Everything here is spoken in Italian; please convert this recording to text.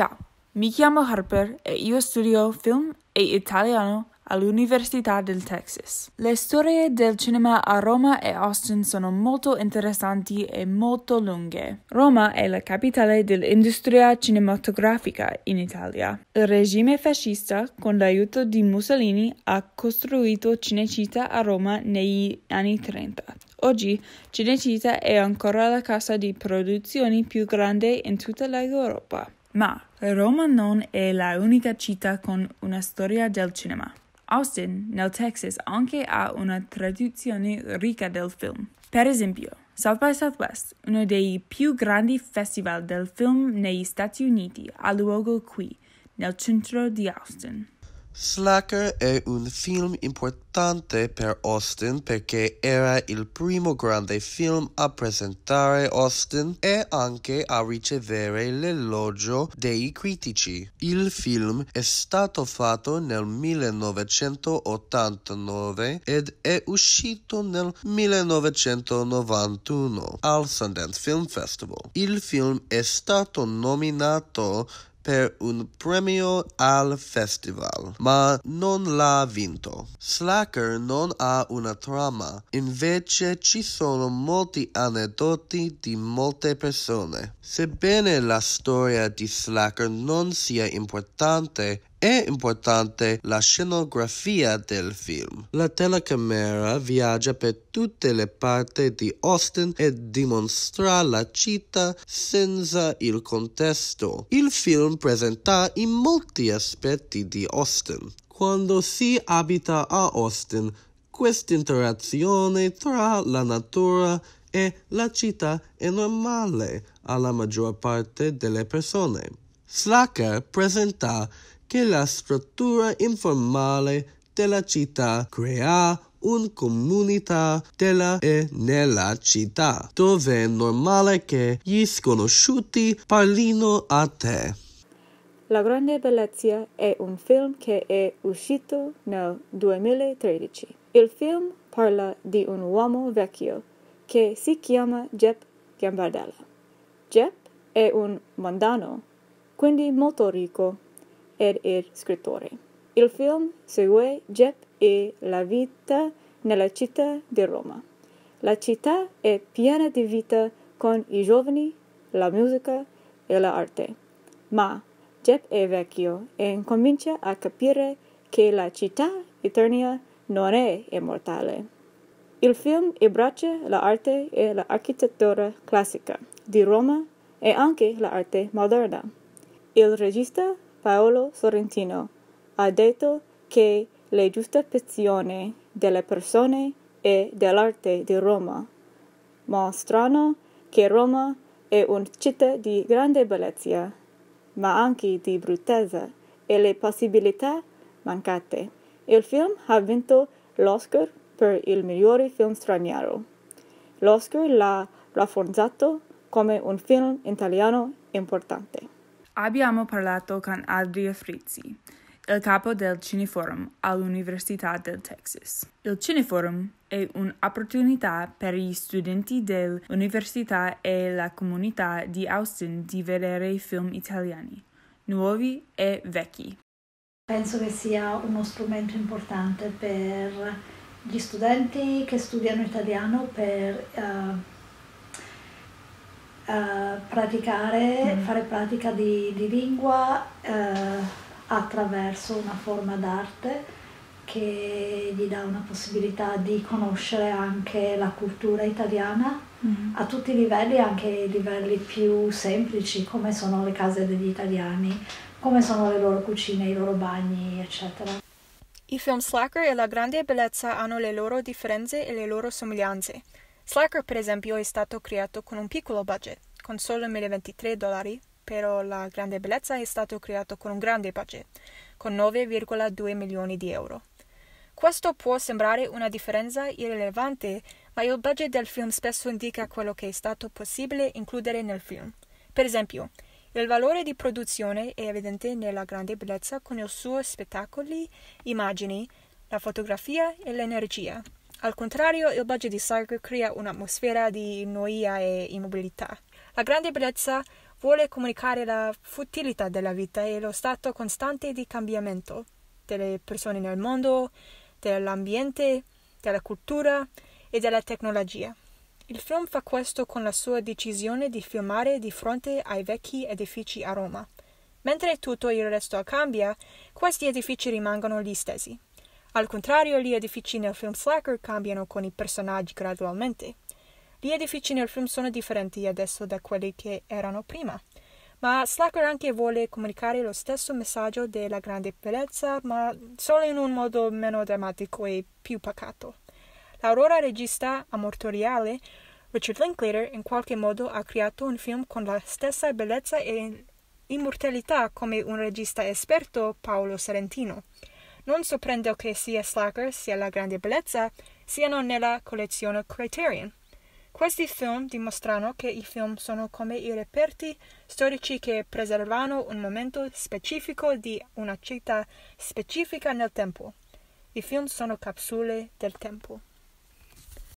Ciao, mi chiamo Harper e io studio film e italiano all'Università del Texas. Le storie del cinema a Roma e Austin sono molto interessanti e molto lunghe. Roma è la capitale dell'industria cinematografica in Italia. Il regime fascista, con l'aiuto di Mussolini, ha costruito Cinecittà a Roma negli anni 30. Oggi Cinecittà è ancora la casa di produzioni più grande in tutta l'Europa. Ma Roma non è la unica città con una storia del cinema. Austin, nel Texas, anche ha una tradizione ricca del film. Per esempio, South by Southwest, uno dei più grandi festival del film negli Stati Uniti, ha luogo qui, nel centro di Austin. Slacker è un film importante per Austin perché era il primo grande film a presentare Austin e anche a ricevere l'elogio dei critici. Il film è stato fatto nel 1989 ed è uscito nel 1991 al Sundance Film Festival. Il film è stato nominato per un premio al festival, ma non l'ha vinto. Slacker non ha una trama, invece ci sono molti aneddoti di molte persone. Sebbene la storia di Slacker non sia importante, è importante la scenografia del film. La telecamera viaggia per tutte le parti di Austin e dimostra la città senza il contesto. Il film presenta i molti aspetti di Austin. Quando si abita a Austin, questa interazione tra la natura e la città è normale alla maggior parte delle persone. Slacker presenta che la struttura informale della città crea una comunità della e nella città, dove è normale che gli sconosciuti parlino a te. La Grande Bellezza è un film che è uscito nel 2013. Il film parla di un uomo vecchio che si chiama Jep Gambardella. Jep è un mondano, quindi molto ricco ed er il er scrittore. Il film segue Jep e la vita nella città di Roma. La città è piena di vita con i giovani, la musica e l'arte. Ma Jep è vecchio e comincia a capire che la città eterna non è immortale. Il film abbraccia l'arte e l'architettura classica di Roma e anche l'arte moderna. Il regista Paolo Sorrentino ha detto che la giustificazione delle persone e dell'arte di Roma mostrano che Roma è una città di grande bellezza, ma anche di bruttezza e le possibilità mancate. Il film ha vinto l'Oscar per il migliore film straniero. L'Oscar l'ha rafforzato come un film italiano importante. Abbiamo parlato con Adria Frizzi, il capo del Cineforum all'Università del Texas. Il Cineforum è un'opportunità per gli studenti dell'università e la comunità di Austin di vedere film italiani, nuovi e vecchi. Penso che sia uno strumento importante per gli studenti che studiano italiano per uh eh, praticare, mm. fare pratica di, di lingua eh, attraverso una forma d'arte che gli dà una possibilità di conoscere anche la cultura italiana mm. a tutti i livelli, anche i livelli più semplici, come sono le case degli italiani, come sono le loro cucine, i loro bagni, eccetera. I film slacker e la grande bellezza hanno le loro differenze e le loro somiglianze. Slacker, per esempio, è stato creato con un piccolo budget, con solo 1023 dollari, però la grande bellezza è stato creato con un grande budget, con 9,2 milioni di euro. Questo può sembrare una differenza irrilevante, ma il budget del film spesso indica quello che è stato possibile includere nel film. Per esempio, il valore di produzione è evidente nella grande bellezza con i suoi spettacoli, immagini, la fotografia e l'energia. Al contrario, il budget di Sargo crea un'atmosfera di noia e immobilità. La grande bellezza vuole comunicare la futilità della vita e lo stato costante di cambiamento delle persone nel mondo, dell'ambiente, della cultura e della tecnologia. Il film fa questo con la sua decisione di filmare di fronte ai vecchi edifici a Roma. Mentre tutto il resto cambia, questi edifici rimangono gli stessi. Al contrario, gli edifici nel film Slacker cambiano con i personaggi gradualmente. Gli edifici nel film sono differenti adesso da quelli che erano prima, ma Slacker anche vuole comunicare lo stesso messaggio della grande bellezza, ma solo in un modo meno drammatico e più pacato. L'aurora regista amatoriale Richard Linklater in qualche modo ha creato un film con la stessa bellezza e immortalità come un regista esperto Paolo Sorrentino. Non sorprendo che sia Slacker sia La Grande Bellezza siano nella collezione Criterion. Questi film dimostrano che i film sono come i reperti storici che preservano un momento specifico di una città specifica nel tempo. I film sono capsule del tempo.